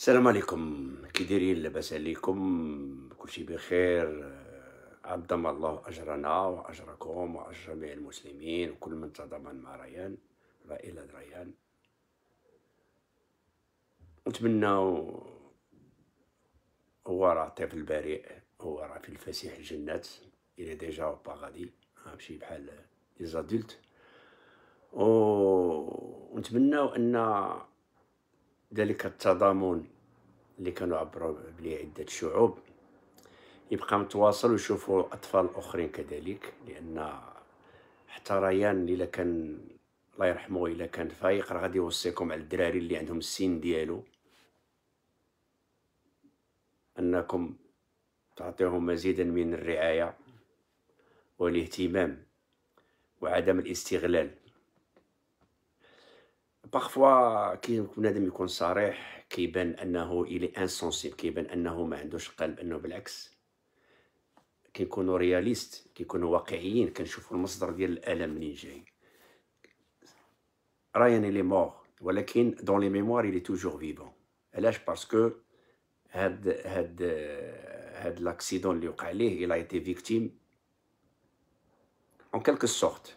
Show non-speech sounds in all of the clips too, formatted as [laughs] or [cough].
السلام عليكم كي دايرين لاباس عليكم كلشي بخير عظم آه، الله اجرنا واجركم واجر جميع المسلمين وكل من تضامن مع ريان رائلة ريان نتمنى هو راه طفل طيب بريء هو راه في الفسيح الجنات الى ديجا او باغادي ماشي بحال لي زادولت ونتمناو ان ذلك التضامن اللي كانوا عبروا بليه عدة شعوب يبقى متواصل ويشوفوا أطفال أخرين كذلك لأن حتى ريان إلا كان الله يرحمه إلا كان فايق راه غادي يوصيكم على الدراري اللي عندهم السن ديالو أنكم تعطيهم مزيدا من الرعاية والاهتمام وعدم الاستغلال بارفوا كي بنادم يكون صريح كيبان انه الي انسونسيبل كيبان انه ما عندوش قلب انه بالعكس كيكونوا رياليست كيكونوا واقعيين كنشوفوا المصدر ديال الالم منين جاي رايان لي مور ولكن دون لي ميموار لي توجور فيفون علاش باسكو هاد هاد هاد لاكسيدون اللي وقع ليه الى ايتي فيكتيم اون كالكو سورت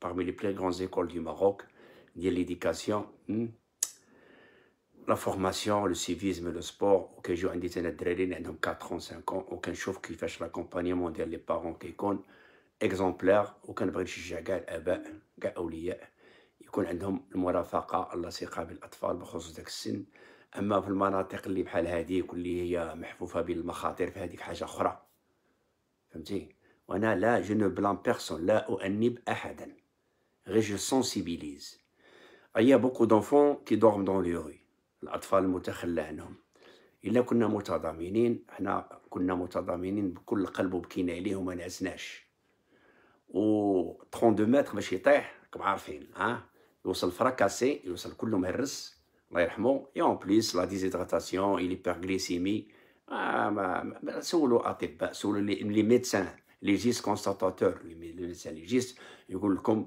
parmi les plus grandes écoles du Maroc, de l'éducation, la formation, le civisme, le sport, auquel je suis donc 4 ans, 5 ans, aucun chauffe qui fait l'accompagnement des les parents qui sont exemplaires, aucun بغي نشجع كاع الاباء كاع اولياء يكون عندهم المرافقه اللصيقه بالاطفال بخصوص ذاك السن اما في المناطق اللي بحال هذه كل هي محفوفه بالمخاطر في فهذيك حاجه اخرى فهمتي وانا لا جو بلان بيرسون لا اؤنب احدا غير جو سونسيبيليز ايا بوكو دونفون كي دورم دون لي روي الاطفال المتخلى عنهم الا كنا متضامنين حنا كنا متضامنين بكل قلب وبكينا عليه ما نعسناش و 32 متر باش يطيح راكم عارفين ها يوصل فراكاسي يوصل كله مهرس الله يرحمه اي اون بليس لا ديزيدغاتاسيون اي ليبرغليسيمي آه ما, ما سولوا اطباء سولوا لي ميدسان لي جيست كونستاتور لي ميدسان لي جيست يقول لكم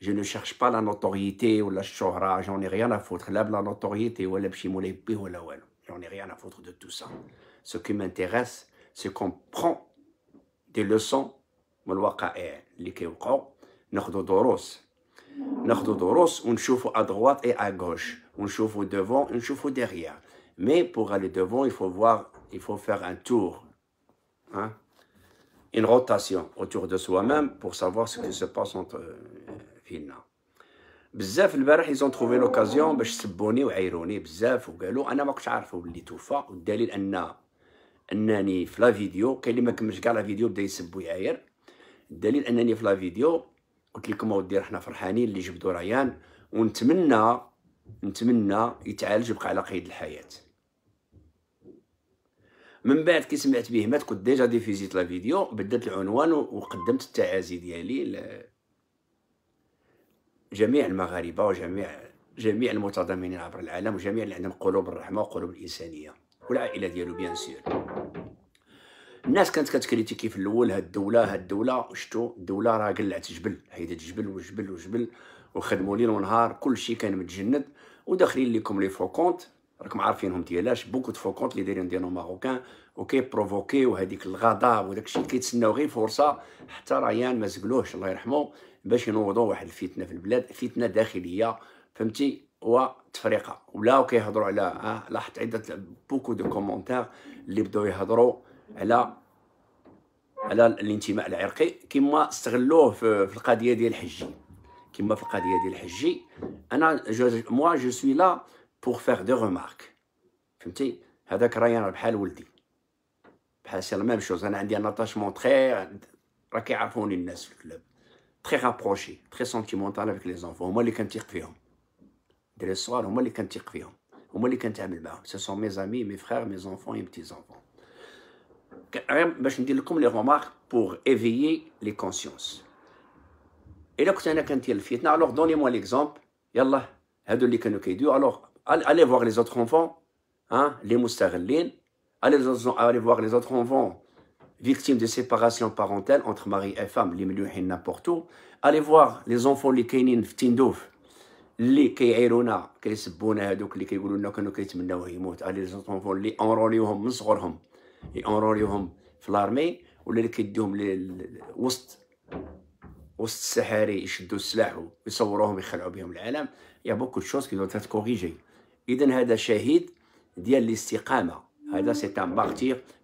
Je ne cherche pas la notoriété ou la chouhra, j'en ai rien à foutre. Là, la notoriété ou j'en ai rien à foutre de tout ça. Ce qui m'intéresse, c'est qu'on prend des leçons من الواقع اللي à ناخذوا à à دروس ونشوفوا ادغوات on On chauffe devant derrière mais pour aller devant il faut voir il faut faire un tour hein. une rotation autour de soi-même pour savoir ce qui se passe entre فينا بزاف البارح ايزون تروفي لوكازيون باش سبوني وعايروني بزاف وقالوا انا ما كنتش عارفه بلي توفى والدليل ان انني في لا فيديو كاين اللي ما كملش كاع لا فيديو بدا يسب ويعاير الدليل انني في لا فيديو قلت لكم اودي رحنا فرحانين اللي جبدوا ريان ونتمنى نتمنى يتعالج يبقى على قيد الحياه من بعد كي سمعت به مات كنت ديجا ديفيزيت لا فيديو بدلت العنوان وقدمت التعازي ديالي جميع المغاربه وجميع جميع المتضامنين عبر العالم وجميع اللي عندهم قلوب الرحمه وقلوب الانسانيه والعائله ديالو بيان سير الناس كانت كتكريتيكي في الاول هاد الدوله هاد الدوله شتو الدوله راه قلعت جبل هيدا جبل وجبل وجبل وخدموا ليل ونهار كلشي كان متجند وداخلين ليكم لي فوكونت راكم عارفينهم ديالاش بوكو فوكونت اللي دايرين ديالهم ماروكان وكيبروفوكيو هاديك الغضب وداك الشيء كيتسناو غير فرصه حتى ريان ما زقلوهش الله يرحمه باش ينوضوا واحد الفتنه في البلاد فتنه داخليه فهمتي وتفريقه ولاو كيهضروا على لاحظت عده بوكو دو كومونتير اللي بداو يهضروا على على الانتماء العرقي كما استغلوه في القضيه ديال الحجي كما في القضيه ديال الحجي انا جو موا جو سوي لا بور فيغ دو غومارك فهمتي هذاك راهي بحال ولدي بحال سي لا ميم شوز انا عندي ان اتاشمون تخي راه كيعرفوني الناس في الكلاب très rapproché, très sentimental avec les enfants. Moi, les cantirquions. Dès le soir, moi, les cantirquions. Moi, les cantirquions. Ce sont mes amis, mes frères, mes enfants et mes petits-enfants. Bah, je dis comme les remarques pour éveiller les consciences. Et là, quand on a fait alors donnez-moi l'exemple. Yallah, alors allez voir les autres enfants, hein, les moustarellines, allez, allez voir les autres enfants victimes de séparation parentale entre mari et femme, les مليوحين n'importe où, allez voir les enfants اللي كاينين في تندوف اللي كيعيرونا كيسبونا هذوك اللي كيقولوا لنا كانوا كيتمناوه يموت الي لي زونفون اللي اونروليوهم من صغرهم اونروليوهم في لارمي ولا اللي كيديهم وسط وسط السحاري يشدوا السلاح ويصوروهم يخلعوا بهم العالم يا بوكو شوز كي دوت كوريجي اذا هذا شهيد ديال الاستقامه هذا سي ان مارتير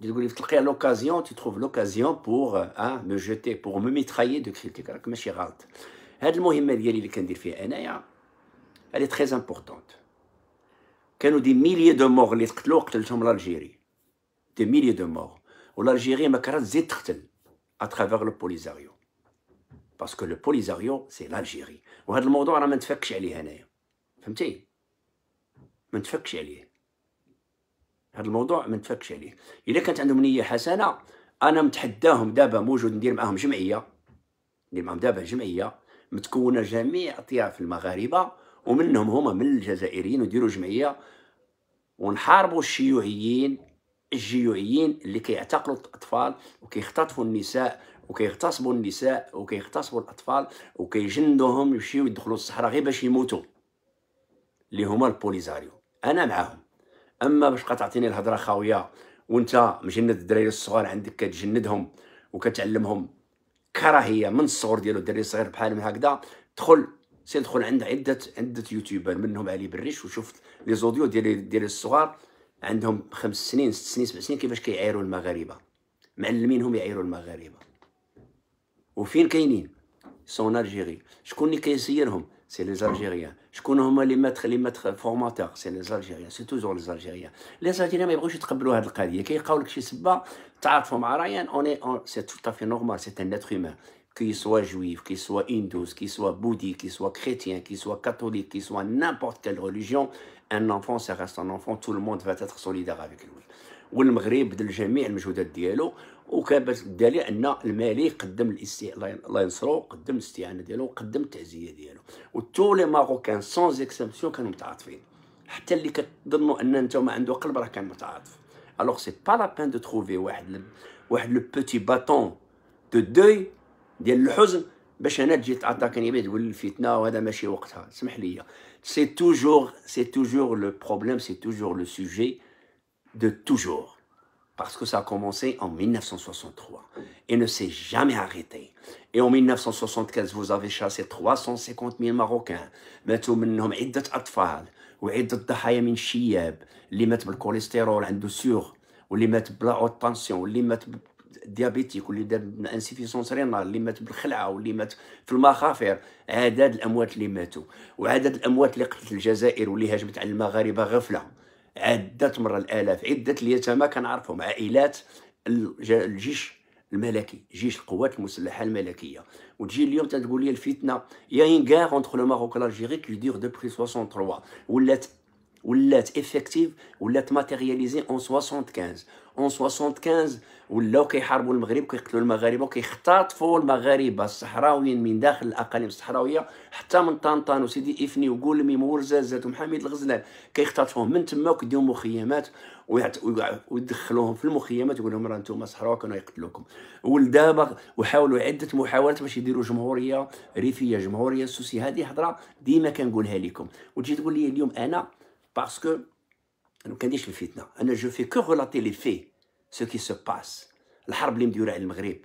l'occasion, tu trouves l'occasion pour euh, hein, me jeter, pour me mitrailler de critiques. Elle est très importante. Quand nous dit milliers de morts, les l'Algérie. Des milliers de morts. L'Algérie est à travers le Polisario. Parce que le Polisario, c'est l'Algérie. Et ce monde, on ne fait pas de l'Algérie. Vous comprenez? On pas هذا الموضوع ما نتفكش عليه الا كانت عندهم نيه حسنه انا متحداهم دابا موجود ندير معاهم جمعيه ندير معاهم دابا جمعيه متكونه جميع اطياف المغاربه ومنهم هما من الجزائريين وديروا جمعيه ونحاربوا الشيوعيين الجيوعيين اللي كيعتقلوا الاطفال وكيختطفوا النساء وكيغتصبوا النساء وكيغتصبوا الاطفال وكيجندوهم يمشيو يدخلوا الصحراء غير باش يموتوا اللي هما البوليزاريو انا معاهم اما باش تبقى تعطيني الهضره خاويه وانت مجند الدراري الصغار عندك كتجندهم وكتعلمهم كراهيه من الصغر ديالو الدري الصغير بحال من هكذا دخل سير دخل عند عده عده يوتيوبر منهم علي بريش وشفت لي زوديو ديال ديال الصغار عندهم خمس سنين ست سنين سبع سنين كيفاش كيعايروا المغاربه معلمينهم يعايروا المغاربه وفين كاينين سون الجيري شكون اللي كيسيرهم c'est les Algériens. Je connais les maîtres, les maîtres formateurs, c'est les Algériens, c'est toujours les Algériens. Les Algériens ils tout à fait qui c'est un être humain Ils مع est c'est tout à fait normal qu'il soit juif, qu'il soit hindou, qu'il soit bouddhiste, qu'il soit chrétien, qu'il soit catholique, qu'il soit n'importe quelle religion, un enfant, ça reste un enfant, tout le monde va être solidaire avec lui. le وكان باش الدليل ان المالي قدم الاستي الله ينصرو قدم الاستعانه ديالو قدم التعزيه ديالو وتو لي ماروكان سون اكسبسيون كانوا متعاطفين حتى اللي كتظنوا ان انت ما عنده قلب راه كان متعاطف الوغ سي با لا بان دو تروفي واحد واحد لو بوتي باتون دو دوي ديال الحزن باش انا تجي تعطاكني بعد تقول الفتنه وهذا ماشي وقتها سمح لي سي توجور سي توجور لو بروبليم سي توجور لو سوجي دو توجور parce que ça a commencé en 1963 et ne s'est jamais arrêté. Et en 1975, vous avez chassé 350 000 Marocains. ماتوا منهم عدة أطفال وعدة ضحايا من شياب اللي مات بالكوليسترول عنده سيغ واللي مات بلا اوت بانسيون واللي مات ديابيتيك واللي دار انسيفيسونس رينال اللي مات بالخلعه واللي مات في المخافر عدد الاموات اللي ماتوا وعدد الاموات اللي قتلت الجزائر واللي هاجمت على المغاربه غفله عدة مرة الآلاف عدة اليتامى كنعرفهم عائلات الجيش الملكي جيش القوات المسلحه الملكيه وتجي اليوم تقول لي الفتنه يا ان غير اونتر لو ماروك والجيري كي دور دوبري 63 ولات ولات افكتيف ولات ماتيرياليزي اون 75 اون 75 ولاو كيحاربوا المغرب كيقتلوا المغاربه وكيختطفوا المغاربه الصحراويين من داخل الاقاليم الصحراويه حتى من طنطان وسيدي افني ميمور زازات ومحمد الغزلان كيختطفوهم من تما وكيديروا مخيمات ويدخلوهم في المخيمات يقول لهم راه انتم صحراء كانوا يقتلوكم ولدابا وحاولوا عده محاولات باش يديروا جمهوريه ريفيه جمهوريه سوسي هذه هضره ديما كنقولها لكم وتجي تقول لي اليوم انا Parce que, je ne fais que relater les faits, ce qui se passe. الحرب اللي مديوره على المغرب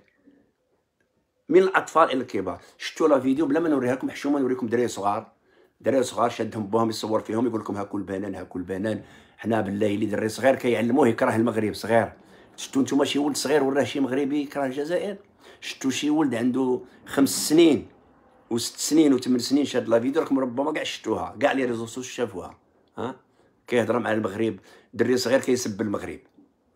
من الاطفال الى الكبار شفتوا لا فيديو بلا ما نوريها لكم حشومه نوريكم دراري صغار دراري صغار شادهم بوهم يصور فيهم يقول لكم هاكل بنان هاكل بنان حنا بالله اللي دري صغير كيعلموه يكره المغرب صغير شفتوا نتوما شي ولد صغير وراه شي مغربي يكره الجزائر شفتوا شي ولد عنده خمس سنين وست سنين وثمان سنين شاد لا فيديو راكم ربما كاع شفتوها كاع لي ريزو شافوها ها كيهضر مع المغرب دري صغير كيسب المغرب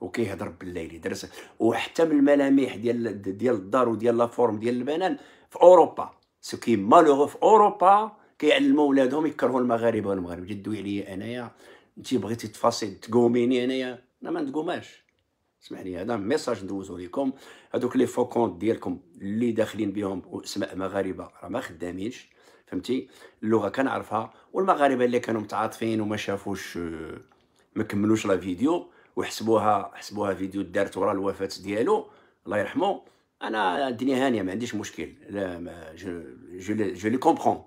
وكيهضر بالليلي درس وحتى من الملامح ديال ديال الدار وديال لا فورم ديال البنان في اوروبا سو كي مالوغ في اوروبا كيعلموا ولادهم يكرهوا المغاربه والمغرب جدوي عليا انايا انت بغيتي تفاصيل تقوميني انايا انا ما نتقوماش اسمح لي هذا ميساج ندوزو لكم هذوك لي فوكونت ديالكم اللي داخلين بهم اسماء مغاربه راه ما خدامينش فهمتي اللغه كنعرفها والمغاربه اللي كانوا متعاطفين وما شافوش آه، ما كملوش لا فيديو وحسبوها حسبوها فيديو دارت ورا الوفاه ديالو الله يرحمه انا الدنيا هانيه ما عنديش مشكل لا ما جو جو لي كومبرون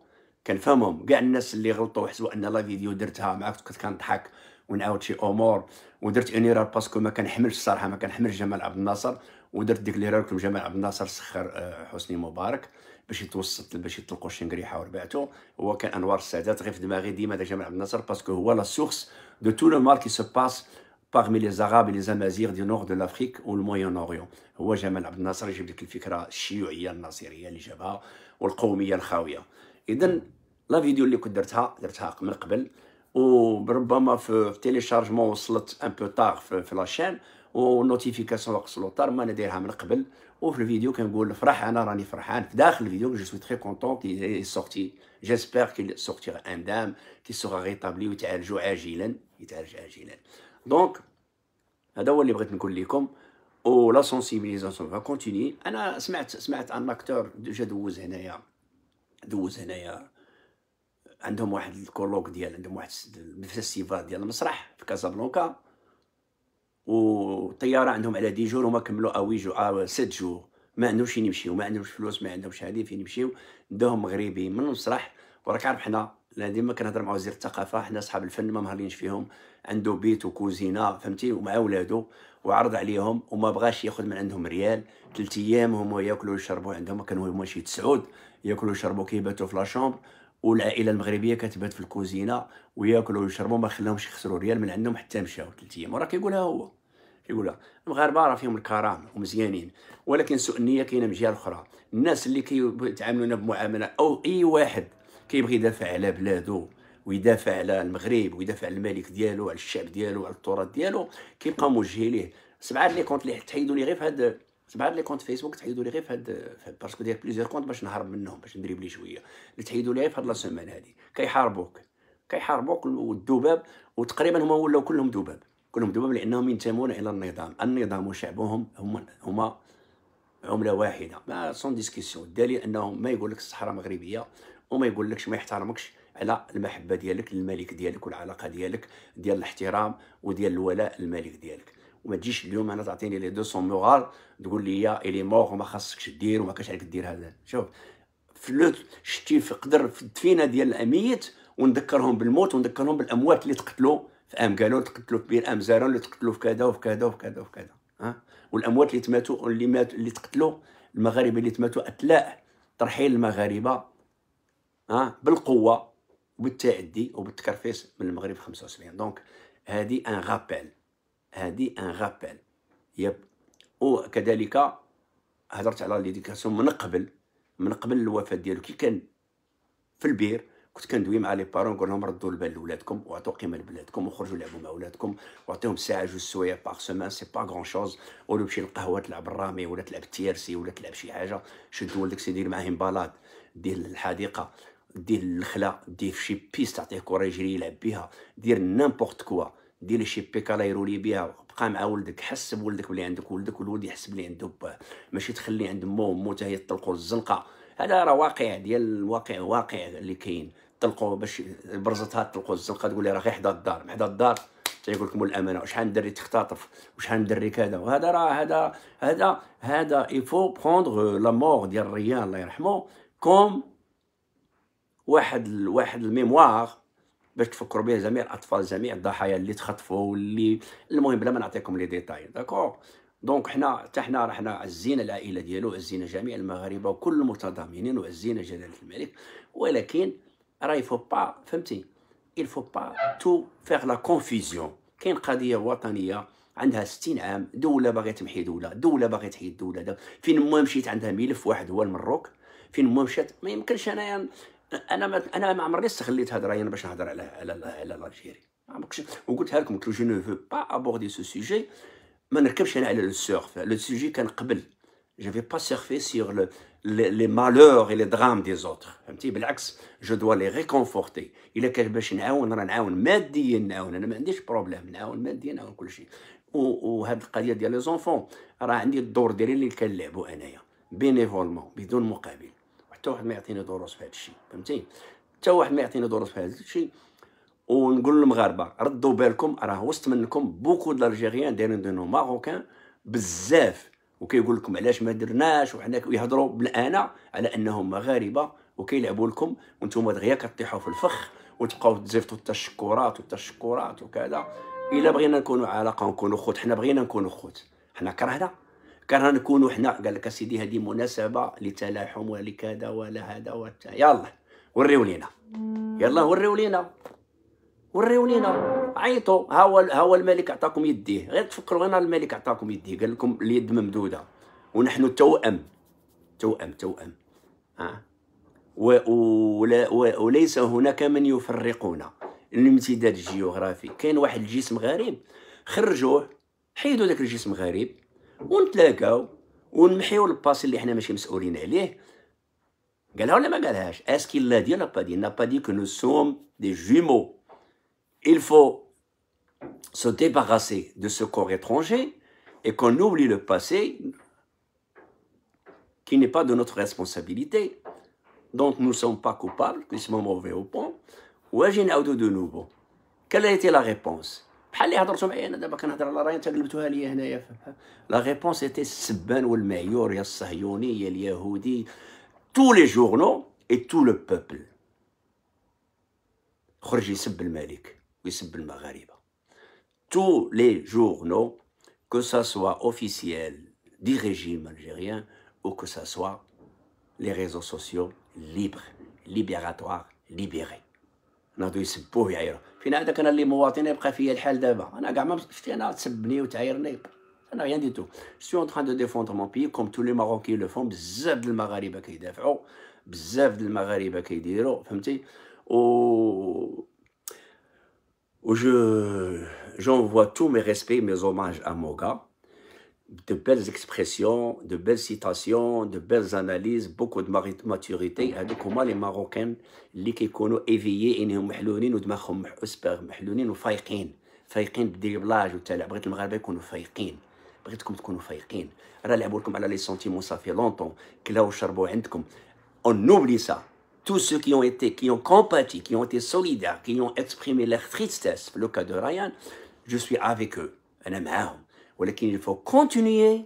كنفهمهم كاع الناس اللي غلطوا وحسبوا ان لا فيديو درتها مع كنت كنضحك ونعاود شي امور ودرت اونيرار باسكو ما كنحملش الصراحه ما كنحملش جمال عبد الناصر ودرت ديك ليرار كم جمال عبد الناصر سخر آه، حسني مبارك باش يتوسط باش يطلقوا الشنقريحه وربعته هو كان انوار السادات غير في دماغي ديما دا جمال عبد الناصر باسكو هو لا سورس دو تو لو مال كي سو باس باغمي لي زاغاب لي زامازيغ دي نور دو لافريك و الموين اوريون هو جمال عبد الناصر يجيب لك الفكره الشيوعيه الناصريه اللي جابها والقوميه الخاويه اذا لا فيديو اللي كنت درتها درتها من قبل وربما في تيليشارجمون وصلت ان بو تاغ في لاشين ونوتيفيكاسيون وقت سلوطار ما انا دايرها من قبل وفي الفيديو كنقول الفرح انا راني فرحان في داخل الفيديو جو سوي تري كونتون كي سورتي جيسبيغ كي سورتيغ اندام كي سوغا ريطابلي ويتعالجوا عاجلا يتعالج عاجلا دونك هذا هو اللي بغيت نقول لكم و لا سونسيبيليزاسيون فا كونتيني انا سمعت سمعت ان اكتور ديجا دوز هنايا دوز هنايا عندهم واحد الكولوك ديال عندهم واحد الفيستيفال ديال المسرح في كازابلانكا والطياره عندهم على دي جور وما كملوا اوي جو او آه، ست جور ما عندهمش فين يمشيو ما عندهمش فلوس ما عندهمش هذه فين يمشيو داهم مغربي من المسرح وراك عارف حنا ديما كنهضر مع وزير الثقافه حنا صحاب الفن ما مهرينش فيهم عنده بيت وكوزينه فهمتي ومع ولادو وعرض عليهم وما بغاش ياخذ من عندهم ريال ثلاث ايام هما ياكلوا ويشربوا عندهم كانوا هما شي تسعود ياكلوا ويشربوا كيباتوا في لاشومبر والعائله المغربيه كتبات في الكوزينه وياكلوا ويشربوا ما خلاهمش يخسروا ريال من عندهم حتى مشاو ثلاث ايام وراه كيقولها هو كيقولها المغاربه راه فيهم الكرامه ومزيانين ولكن سوء النيه كاينه من الجهه الاخرى الناس اللي كيتعاملونا بمعامله او اي واحد كيبغي يدافع على بلادو ويدافع على المغرب ويدافع على الملك ديالو على الشعب ديالو على التراث ديالو كيبقى موجه ليه سبعه لي كونت اللي تحيدوني غير في هذا بعد لي كونت فيسبوك تحيدوا لي غير فهاد هاد باسكو داير بليزيور كونت باش نهرب منهم باش ندريبلي شويه اللي تحيدوا لي فهاد لا سيمين هادي كيحاربوك كيحاربوك والذباب وتقريبا هما ولاو كلهم ذباب كلهم ذباب لانهم ينتمون الى النظام النظام وشعبهم هما هما عمله واحده ما سون ديسكسيون الدليل انهم ما يقول لك الصحراء مغربيه وما يقول لكش ما يحترمكش على المحبه ديالك للملك ديالك والعلاقه ديالك ديال الاحترام وديال الولاء للملك ديالك وما تجيش اليوم انا تعطيني لي 200 مورال تقول لي الي مور وما خاصكش دير وما كاش عليك دير هذا شوف فلوت شتي في قدر في الدفينه ديال الاميت ونذكرهم بالموت ونذكرهم بالاموات اللي تقتلوا في ام قالوا تقتلوا في بير ام زارون اللي تقتلوا في كذا وفي كذا وفي كذا وفي كذا ها والاموات اللي تماتوا اللي مات اللي تقتلوا المغاربه اللي تماتوا اتلاء ترحيل المغاربه ها بالقوه وبالتعدي وبالتكرفيس من المغرب 75 دونك هذه ان غابيل هذه ان غابيل يب وكذلك هضرت على ليديكاسيون من قبل من قبل الوفاه ديالو كي كان في البير كنت كندوي مع لي بارون نقول لهم ردوا البال لولادكم وعطوا قيمه لبلادكم وخرجوا لعبوا مع ولادكم وعطيهم ساعه جوج سوايع باغ سومان سي با غون شوز ولو مشي للقهوه تلعب الرامي ولا تلعب التيرسي ولا تلعب شي حاجه شد ولدك سي دير معاه بالاد دير الحديقه دير الخلا دير شي بيست تعطيه كره يجري يلعب بها دير نامبورت كوا دير شي لا يرولي بها بقى مع ولدك حس بولدك بلي عندك ولدك والولد يحس بلي عنده باه ماشي تخلي عند مو مو هي طلقوا الزنقه هذا راه واقع ديال الواقع واقع اللي كاين طلقوا باش برزتها طلقوا الزنقه تقول لي راه غير حدا الدار حدا الدار تيقول لك مول الامانه شحال من دري تختطف وشحال من دري كذا وهذا راه هذا هذا هذا يفو بروندغ لا مور ديال الريان الله يرحمه كوم واحد واحد الميموار باش تفكروا به جميع الاطفال جميع الضحايا اللي تخطفوا واللي المهم بلا ما نعطيكم لي ديتاي داكور دونك حنا حتى حنا رحنا عزينا العائله ديالو عزينا جميع المغاربه وكل المتضامنين وعزينا جلاله الملك ولكن راه يفو با فهمتي il faut pas tout faire la confusion كاين قضيه وطنيه عندها 60 عام دوله باغيه تمحي دوله دوله باغيه تحيد دوله فين ما مشيت عندها ملف واحد هو المروك فين ما مشات ما يمكنش انايا انا ما انا ما عمرني استغليت هاد انا باش نهضر على على على الجيري وقلتها لكم قلت له جو نو فو با ابوردي سو سوجي ما نركبش انا على لو سيرف لو سوجي كان قبل في با سيرفي سيغ لو لي مالور اي لي درام دي زوتر فهمتي بالعكس جو دوا لي ريكونفورتي الا كان باش نعاون راه نعاون ماديا نعاون انا ما عنديش بروبليم نعاون ماديا نعاون كل شيء وهاد القضيه ديال لي زونفون راه عندي الدور ديالي اللي كنلعبو انايا بينيفولمون بدون مقابل حتى واحد ما يعطيني دروس في هذا الشيء فهمتي حتى واحد ما يعطيني دروس في هذا الشيء ونقول للمغاربه ردوا بالكم راه وسط منكم بوكو د الجيريان دايرين دونو ماروكان بزاف وكيقول لكم علاش ما درناش وحنا يهضروا بالانا على انهم مغاربه وكيلعبوا لكم وانتم دغيا كطيحوا في الفخ وتبقاو تزيفطوا التشكرات والتشكرات وكذا الا بغينا نكونوا علاقه ونكونوا خوت حنا بغينا نكونوا خوت حنا كرهنا كان نكونوا حنا قال لك اسيدي هذه مناسبه لتلاحم ولكذا ولا هذا ولا يلا وريو لينا يلا وريو لينا وريو لينا عيطوا ها هو ها هو الملك عطاكم يديه غير تفكروا غير الملك عطاكم يديه قال لكم اليد ممدوده ونحن توأم توأم توأم ها وليس هناك من يفرقنا الامتداد الجيوغرافي كاين واحد الجسم غريب خرجوه حيدوا ذاك الجسم غريب On ونمحيو الباس اللي حنا ماشي مسؤولين عليه قالها ولا ما قالهاش il faut se débarrasser de ce corps étranger et qu'on oublie le passé qui n'est pas de notre responsabilité, Donc nous ne sommes pas coupables, ce soit mauvais au pont, ou agir de nouveau. Quelle a été la réponse la réponse était tous les journaux et tout le peuple. Tous les journaux, que ce soit officiel du régime algérien ou que ce soit les réseaux sociaux libres, libératoires, libérés. On a dit c'est pour y'aille. فين هذاك انا اللي مواطن يبقى فيا الحال دابا انا كاع ما شفتي انا تسبني وتعايرني انا ريان دي تو سو ان تران دو ديفوندر مون بي كوم تو لي ماروكي لو فون بزاف د المغاربه كيدافعوا بزاف د المغاربه كيديروا فهمتي و و جو j'envoie tous mes respects mes hommages à Moga de belles expressions, de belles citations, de belles analyses, beaucoup de maturité. Comment les Marocains, les qui sont éveillés, ils sont mahlounis, ou d'machom, osper, mahlounis, ou faïkin. Faïkin, des blagues, ou tel, abrite le marabais, ou faïkin. Abrite comme que faïkin. Rale, abrite comme les sentiments, ça fait longtemps, que là, au charbon, entkom. On oublie ça. Tous ceux qui ont été, qui ont compati, qui ont été solidaires, qui ont exprimé leur tristesse, le cas de Ryan, je suis avec eux. Un amour. Il faut continuer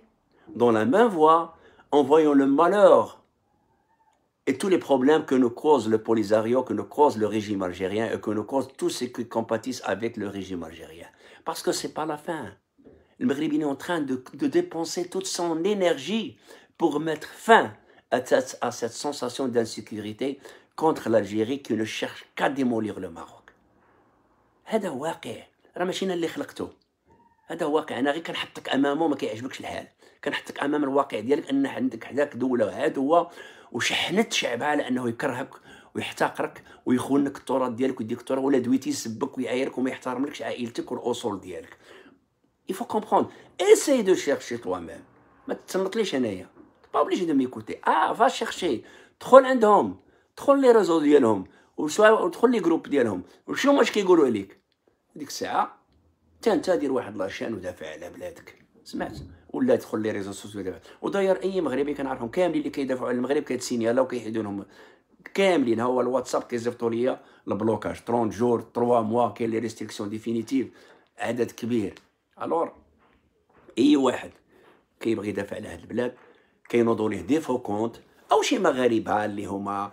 dans la même voie en voyant le malheur et tous les problèmes que nous cause le Polisario, que nous cause le régime algérien et que nous cause tous ceux qui compatissent avec le régime algérien. Parce que ce n'est pas la fin. Le Maghreb est en train de, dépenser toute son énergie pour mettre fin à cette, à cette sensation d'insécurité contre l'Algérie qui ne cherche qu'à démolir le Maroc. هذا هذا واقع انا غير كنحطك امامه وما كيعجبكش الحال كنحطك امام الواقع ديالك ان عندك حداك دوله هو وشحنت شعبها على انه يكرهك ويحتقرك ويخونك التراث ديالك ويديك التراث ولا دويتي يسبك ويعايرك وما يحترملكش عائلتك والاصول ديالك يفو faut comprendre دو شيرشي توا ميم ما تتسنطليش انايا با اوبليجي دو ميكوتي اه فا شيرشي دخل عندهم دخل لي ريزو ديالهم وسوا دخل لي جروب ديالهم وشنو واش كيقولوا عليك ديك الساعه حتى انت دير واحد لاشين ودافع على بلادك سمعت ولا تدخل لي ريزو سوسيو دابا وداير اي مغربي كنعرفهم كاملين اللي كيدافعوا على المغرب كيتسينيالا وكيحيدوا لهم كاملين هو الواتساب كيزيفطوا ليا البلوكاج 30 جور 3 موا كاين لي ريستريكسيون ديفينيتيف عدد كبير الور اي واحد كيبغي يدافع على هاد البلاد كينوضوا ليه دي كونت او شي مغاربه اللي هما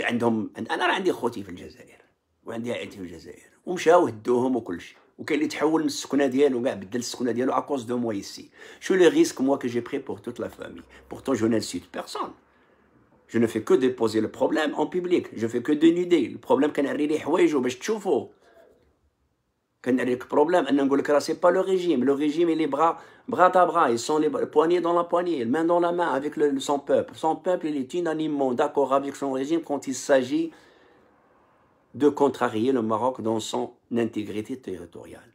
عندهم انا راه عندي خوتي في الجزائر وعندي عائلتي في الجزائر ومشاو هدوهم وكلشي Ou qu'elle تحول à cause ديالو كاع بدل السكنه ديالو اكوز دو moi ici شو لو ريسك موا que جي بري بور pourtant je n'incite personne je ne fais que déposer le problème en public je fais que dénuder le problème ben, c'est pas le régime. Le régime, Il est bras à bras Il est ils sont les poignée dans la poignée main dans la main avec son peuple son peuple il est unanimement d'accord avec son régime quand il s'agit de contrarier لو Maroc دون سون intégrité territoriale.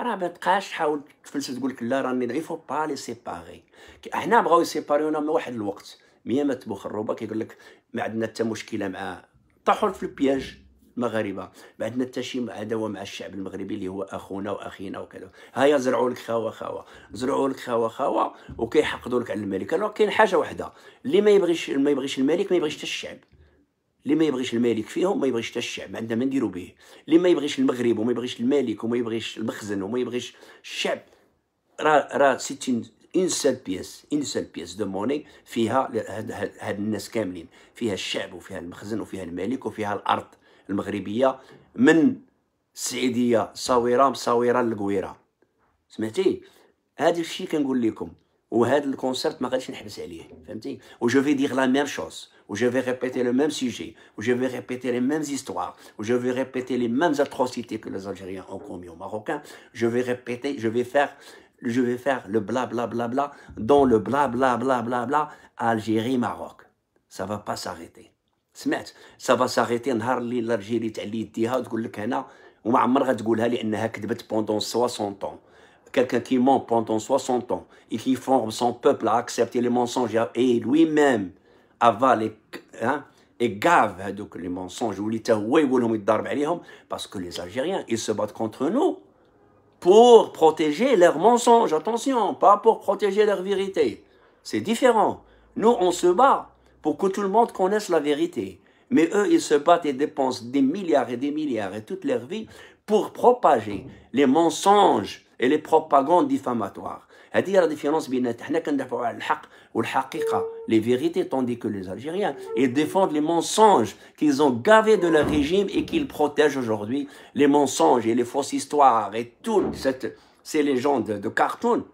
راه ما تبقاش تحاول تفلسف تقول لك لا راني ضعيف با لي سيباري حنا بغاو يسيباريونا من واحد الوقت ميا ما تبوخ الروبه كيقول لك ما عندنا حتى مشكله مع طاحوا في البياج المغاربه ما عندنا حتى شي عداوه مع الشعب المغربي اللي هو اخونا واخينا وكذا هيا زرعوا لك خاوه خاوه زرعوا لك خاوه خاوه وكيحقدوا لك على الملك كاين حاجه واحده اللي ما يبغيش ما يبغيش الملك ما يبغيش حتى الشعب اللي ما يبغيش الملك فيهم ما يبغيش حتى الشعب عندنا ما نديرو به اللي ما يبغيش المغرب وما يبغيش الملك وما يبغيش المخزن وما يبغيش الشعب راه راه ستين اون سال بيس اون سال بيس دو موني فيها هاد الناس كاملين فيها الشعب وفيها المخزن وفيها الملك وفيها الارض المغربيه من السعيديه صويره مصويره للقويره سمعتي هذا الشيء كنقول لكم وهذا الكونسيرت ما غاديش نحبس عليه فهمتي وجو في ديغ لا ميم شوز où je vais répéter le même sujet, où je vais répéter les mêmes histoires, où je vais répéter les mêmes atrocités que les Algériens ont commis aux Marocains, je vais répéter, je vais faire, je vais faire le blablabla bla bla bla dans le blablabla bla bla Algérie-Maroc. Ça ne va pas s'arrêter. ça va ساريتي نهار pendant 60 ans. quelqu'un qui ment pendant 60 ans et qui forme son peuple à accepter les mensonges et lui-même avale et hein, gavent hein, donc les mensonges ou les parce que les Algériens, ils se battent contre nous pour protéger leurs mensonges, attention, pas pour protéger leur vérité. C'est différent. Nous, on se bat pour que tout le monde connaisse la vérité. Mais eux, ils se battent et dépensent des milliards et des milliards et toute leur vie pour propager les mensonges et les propagandes diffamatoires. la la différence les vérités, tandis que les Algériens, ils défendent les mensonges qu'ils ont gavés de leur régime et qu'ils protègent aujourd'hui, les mensonges et les fausses histoires et toutes cette, ces légendes de cartoon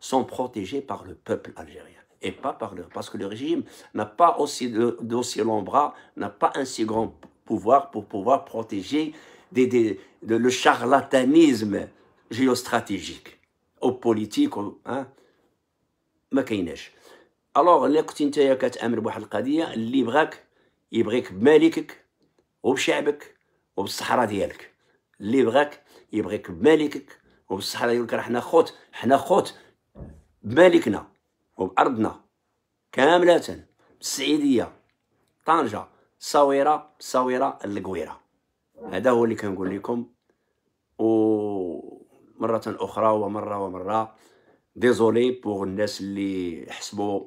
sont protégées par le peuple algérien et pas par le... Parce que le régime n'a pas aussi, d'aussi long bras, n'a pas un si grand pouvoir pour pouvoir protéger des, des, le charlatanisme géostratégique, aux politiques, hein, الوغ الا كنت نتايا كتامر بواحد القضيه اللي بغاك يبغيك بمالكك وبشعبك وبالصحراء ديالك اللي بغاك يبغيك بمالكك وبالصحراء ديالك راه حنا خوت حنا خوت بمالكنا وبارضنا كامله بالسعيديه طنجه صويره صويره القويره هذا هو اللي كنقول لكم ومره اخرى ومره ومره ديزولي بوغ الناس اللي حسبوا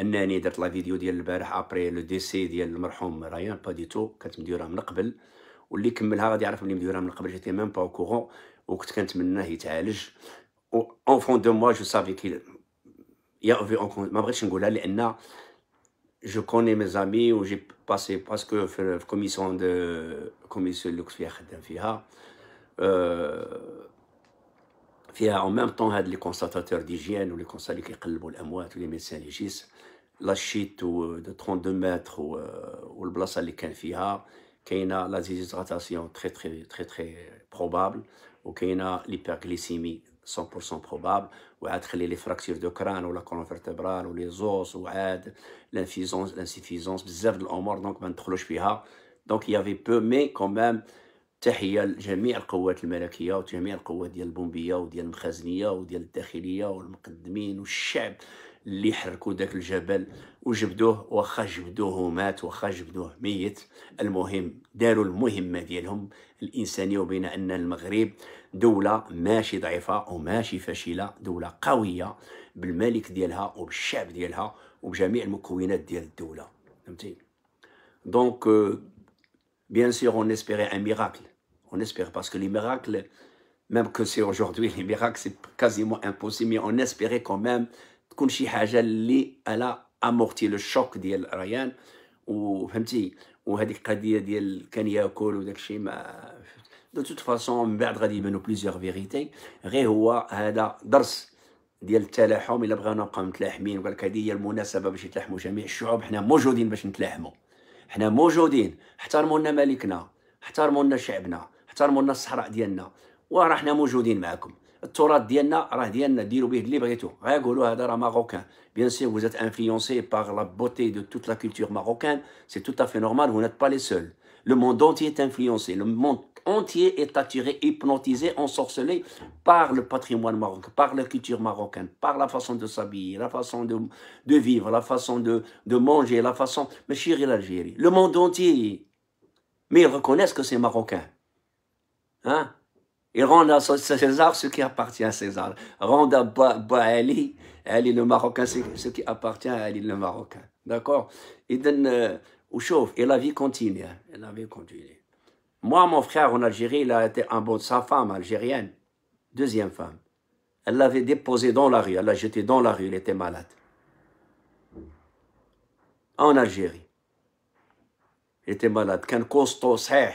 انني درت لا فيديو ديال البارح ابري لو ديسي ديال المرحوم ريان با دي تو كانت مديوره من قبل واللي كملها غادي يعرف بلي مديوره من قبل جيتي ميم با او كورون وكنت كنتمناه يتعالج اون فون دو موا جو سافي كي يا في اون ما بغيتش نقولها لان جو كوني مي زامي و جي باسي باسكو في الكوميسيون دو كوميسيون اللي كنت فيها خدام فيها أه En même temps, les constatateurs d'hygiène ou les consultateurs qui les médecins légistes, la chute euh, de 32 mètres ou euh, le et y a la déshydratation très très très très probable ou y a l'hyperglycémie 100% probable ou être les fractures de crâne ou la colonne vertébrale ou les os ou aide l'insuffisance bizarre en mort dans le Donc il y avait peu mais quand même... تحيه لجميع القوات الملكيه وجميع القوات ديال البومبيه وديال المخازنيه وديال الداخليه والمقدمين والشعب اللي حركوا داك الجبل وجبدوه واخا جبدوه مات واخا جبدوه ميت المهم داروا المهمه ديالهم الانسانيه وبين ان المغرب دوله ماشي ضعيفه وماشي فاشله دوله قويه بالملك ديالها وبالشعب ديالها وبجميع المكونات ديال الدوله فهمتي دونك بيان سور اون اسبيري ان ميراكل on espère, parce que les miracles, même que c'est aujourd'hui, les miracles, c'est quasiment impossible, mais on espérait quand même qu'elle a amorti le choc de Ryan. Ou, ديال ريان وفهمتي وهذيك القضيه ديال كان ياكل وداك الشيء ما دو توت فاسون من بعد غادي يبانو بليزيوغ فيغيتي غير هو هذا درس ديال التلاحم الا بغينا نبقاو متلاحمين وقال هذه هي المناسبه باش يتلاحموا جميع الشعوب حنا موجودين باش نتلاحموا حنا موجودين احترموا لنا ملكنا احترموا لنا شعبنا Bien sûr, vous êtes influencé par la beauté de toute la culture marocaine c'est tout à fait normal vous n'êtes pas les seuls le monde entier est influencé le monde entier est attiré, hypnotisé, ensorcelé par le patrimoine marocain, par la culture marocaine, par la façon de s'habiller, la façon de, vivre, la façon de, de manger, la façon... Mais chérie l'Algérie, le monde entier, mais ils reconnaissent que c'est marocain. Hein? Il rend à César ce qui appartient à César. Rend à Baali, Ali le Marocain, ce qui appartient à Ali le Marocain. D'accord Et donne euh, au chauffe. Et la vie continue. Hein. la vie continue. Moi, mon frère en Algérie, il a été un bon de sa femme algérienne, deuxième femme. Elle l'avait déposé dans la rue, elle l'a jeté dans la rue, il était malade. En Algérie. Il était malade. Quand costaud, c'est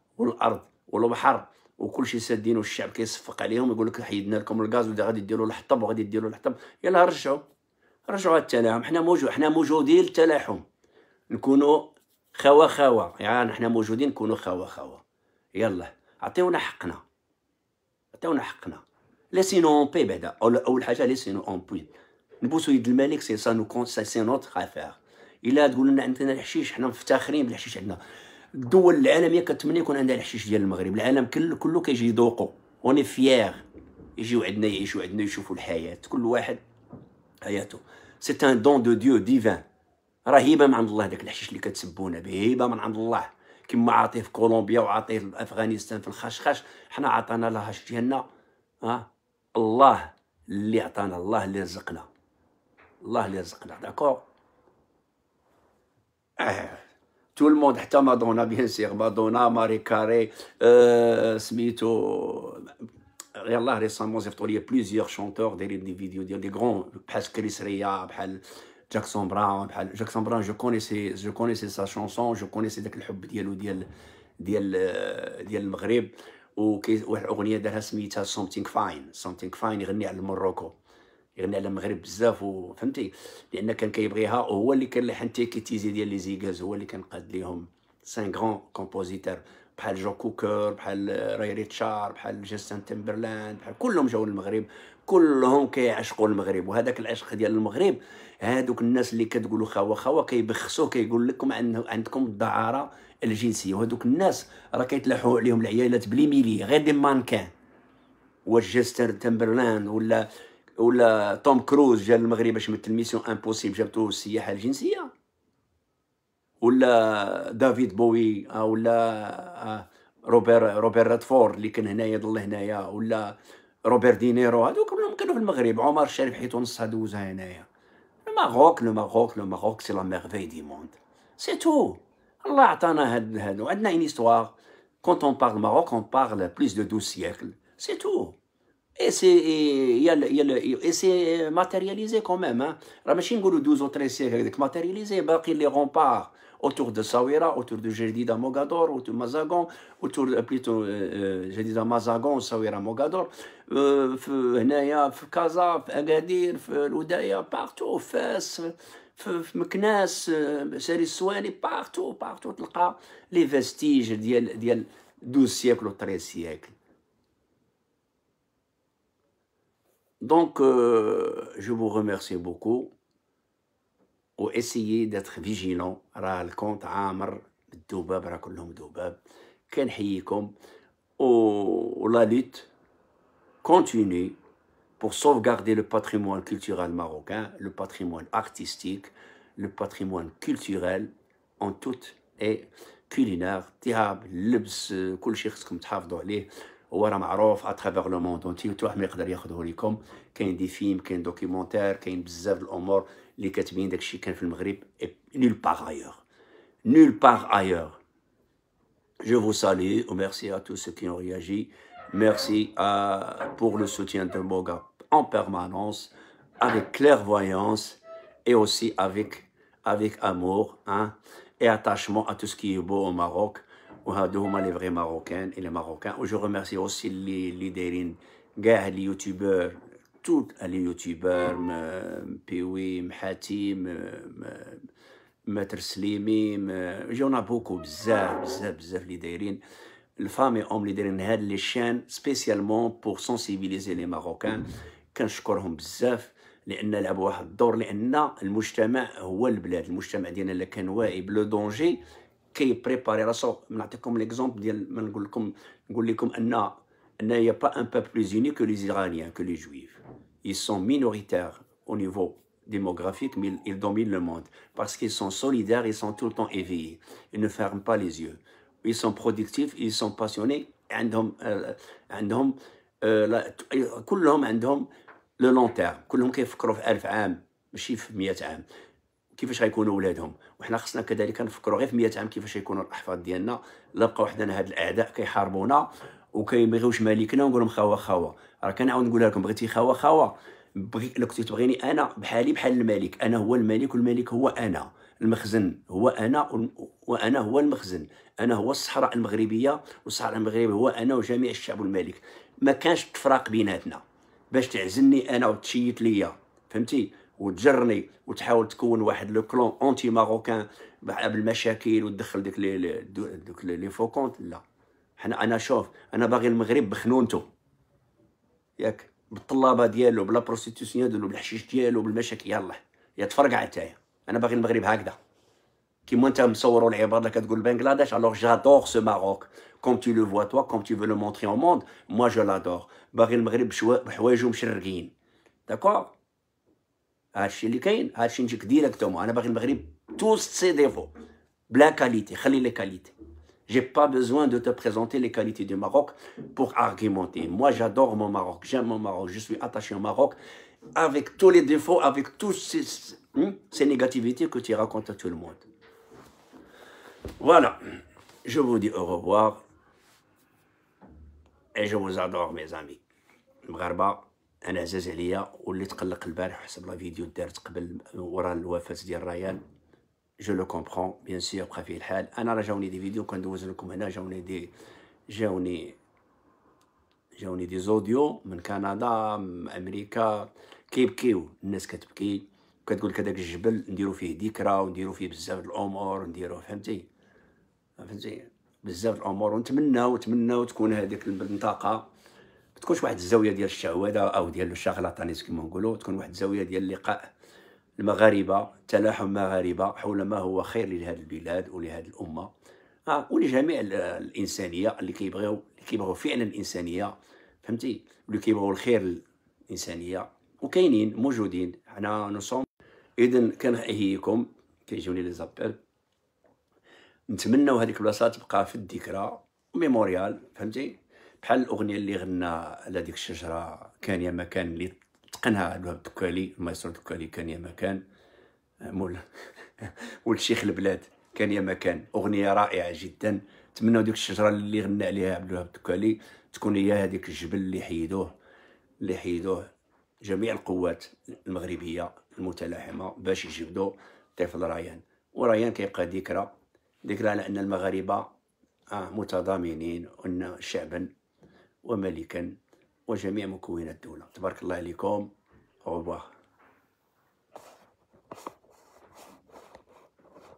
والارض والبحر وكل شيء سادين والشعب كيصفق عليهم يقول لك حيدنا لكم الغاز غادي ديروا الحطب وغادي ديروا الحطب يلا رجعوا رجعوا التلاحم حنا موجود حنا موجودين للتلاحم نكونوا خوا خوا يعني حنا موجودين نكونوا خوا خوا يلا عطيونا حقنا عطيونا حقنا لا سينو بي بعدا اول حاجه لي سينو اون بوين نبوسو يد الملك سي سا نو كون سي نوتر افير الا تقول لنا عندنا الحشيش حنا مفتخرين بالحشيش عندنا الدول العالميه كتمنى يكون عندها الحشيش ديال المغرب العالم كله كله كيجي يذوقو اوني فيير يجيو عندنا يعيشوا عندنا يشوفوا الحياه كل واحد حياته سي ان دون دو ديو ديفان راه هبه من عند الله داك الحشيش اللي كتسبونا به هبه من عند الله كما عاطيه في كولومبيا وعاطيه في افغانستان في الخشخاش حنا عطانا لهاش ديالنا ها الله اللي عطانا الله اللي رزقنا الله اللي رزقنا داكور آه. tout le monde, Hatta Madonna, bien sûr, Madonna, Marie Carré, euh, Smith, récemment, j'ai plusieurs chanteurs des vidéos, des grands, Pascal Isreya, Jackson Brown, Jackson Brown, je connaissais, je sa chanson, je connaissais le hub de le Maghreb, ou l'agonie de la Smith, Something Fine, Something Fine, il y a Maroc. يغني على المغرب بزاف وفهمتي لان كان كيبغيها وهو اللي كان لحن تيكيتيزي ديال لي زيغاز هو اللي كان قاد ليهم سان غران كومبوزيتور بحال جو كوكور بحال راي ريتشار بحال جاستن تمبرلاند بحال كلهم جاو للمغرب كلهم كيعشقوا المغرب وهذاك العشق ديال المغرب هادوك الناس اللي كتقولوا خوا خوا كيبخسوا كيقول لكم عندكم الدعاره الجنسيه وهادوك الناس راه كيتلاحوا عليهم العيالات بلي ميلي غير دي مانكان واش جاستن تمبرلاند ولا ولا توم كروز جا للمغرب باش يمثل ميسيون امبوسيبل جابتو السياحه الجنسيه ولا دافيد بوي آه، ولا آه، روبر روبر راتفورد اللي كان هنايا ضل هنايا ولا روبر دينيرو هادو كلهم كانوا في المغرب عمر الشريف حيت نصها دوزها هنايا المغوك لو ماغوك لو ماغوك سي لا ميرفي دي موند سي تو الله عطانا هاد هاد وعندنا اون هيستوار كونت اون بارل ماروك اون بارل بليس دو دو سيكل سي تو Et c'est matérialisé quand même. Hein. ماشي نقولوا 12 ou 13 siècles est matérialisé باقي les remparts autour de Sawira, autour de Jedida Mogador, autour de Mazagon, autour plutôt euh, euh, Jedida Mazagon, Sawira Mogador, في هنايا في كازا في اكادير في partout partout, فاس في مكناس ساري السواني 12 siècles ou 13 siècle. Donc, euh, je vous remercie beaucoup. essayez d'être vigilant. راه lutte عامر continue pour sauvegarder le patrimoine culturel marocain, le patrimoine artistique, le patrimoine culturel en tout et culinaire. وراه معروف اترافيغ لو موند اونتي حتى واحد ما يقدر ياخذه لكم كاين دي فيلم كاين دوكيومونتير كاين بزاف الامور اللي كتبين داكشي كان في et nulle part ailleurs. Nulle part ailleurs. Je vous salue, merci à tous ceux qui ont réagi, merci à, pour le soutien de Moga en permanence, avec clairvoyance et aussi avec, avec amour hein, et attachement à tout ce qui est beau au Maroc. Ouah, deux hommes les vrais marocains et les marocains. Je remercie aussi les leaders, les youtubeurs, tous les youtubeurs, me euh, Peoui, me Hatim, me Mr Slimim. J'en ai beaucoup, bzzz, bzzz, bzzz les leadersin. Les femmes et hommes leadersin aident les chiens, spécialement pour sensibiliser les marocains. Quand je les apprends bzzz, l'ennemi l'a beau adorer, l'ennemi, le mouvement ou la plaid, le mouvement qui est dans danger. كي بريباري راسو نعطيكم ليكزومبل ديال ما نقول لكم نقول لكم ان ان pas un peuple plus uni que les Israéliens, que les Juifs. ils sont minoritaires au niveau démographique, mais ils, dominent le monde parce qu'ils sont solidaires, ils sont tout le temps éveillés, ils ne ferment pas les yeux. Ils sont productifs, ils sont passionnés. un عندهم كلهم عندهم le long terme كلهم كيفكروا في 1000 عام ماشي في 100 عام كيفاش غيكونوا ولادهم وحنا خصنا كذلك نفكروا غير في 100 عام كيفاش غيكونوا الاحفاد ديالنا الا بقاو حدانا هاد الاعداء كيحاربونا وكيبغيوش مالكنا ونقول لهم خاوه خاوه راه كنعاود نقولها لكم بغيتي خاوه خاوه بغي لو كنتي تبغيني انا بحالي بحال الملك انا هو الملك والملك هو انا المخزن هو انا وانا هو المخزن انا هو الصحراء المغربيه والصحراء المغربيه هو انا وجميع الشعب الملك ما كانش تفراق بيناتنا باش تعزلني انا وتشيت ليا فهمتي وتجرني وتحاول تكون واحد لو كلون اونتي ماروكان بالمشاكل وتدخل ديك لي دوك لي فوكونت لا حنا انا شوف انا باغي المغرب بخنونته ياك بالطلابه ديالو بلا بروستيتيوسيون ديالو بالحشيش ديالو بالمشاكل يلاه يا تفرقع عتايا انا باغي المغرب هكذا كيما انت مصوروا العباره كتقول بنغلاديش الوغ جادور سو ماروك كوم تي لو فوا توا كوم تي فو لو مونتري او موند موا جو لادور باغي المغرب بحوايجو مشرقين داكوغ à اللي à هادشي directement, à انا tous ces défauts. La qualité, les qualités. J'ai pas besoin de te présenter les qualités du Maroc pour argumenter. Moi, j'adore mon Maroc, j'aime mon Maroc, je suis attaché au Maroc avec tous les défauts, avec toutes hmm, ces, négativités que tu racontes à tout le monde. Voilà. Je vous dis au revoir. Et je vous adore, mes amis. Brarba. انا عزاز عليا واللي تقلق البارح حسب لا فيديو دارت قبل ورا الوفاه ديال ريان جو لو كومبرون بيان سي بقى فيه الحال انا راه جاوني دي فيديو كندوز لكم هنا جاوني دي جاوني جاوني دي زوديو من كندا من امريكا كيبكيو الناس كتبكي كتقول لك هذاك الجبل نديرو فيه ذكرى ونديرو فيه بزاف الامور نديرو فهمتي فهمتي بزاف الامور ونتمناو نتمناو تكون هذيك المنطقه تكونش واحد الزاويه ديال الشعوذه او ديال الشغلطانيز كما نقولوا تكون واحد الزاويه ديال لقاء المغاربه تلاحم مغاربه حول ما هو خير لهذه البلاد ولهذه الامه آه ولجميع الانسانيه اللي كيبغيو اللي كيبغيو فعلا الانسانيه فهمتي اللي كيبغيو الخير للانسانيه وكاينين موجودين حنا نصوم اذا كنحييكم كيجوني لي زابيل نتمنوا هذيك البلاصه تبقى في الذكرى ميموريال فهمتي بحال الاغنيه اللي غنى على ديك الشجره كان يا مكان اللي تقنها الوهاب الدكالي المايسترو الدكالي كان يا مكان مول [laughs] مول شيخ البلاد كان يا مكان اغنيه رائعه جدا نتمنوا ديك الشجره اللي غنى عليها عبد الوهاب الدكالي تكون هي هذيك الجبل اللي حيدوه اللي حيدوه جميع القوات المغربيه المتلاحمه باش يجبدوا طفل ريان وريان كيبقى ذكرى ذكرى على ان المغاربه آه، متضامنين وان شعبا وملكا وجميع مكونات الدولة تبارك الله عليكم او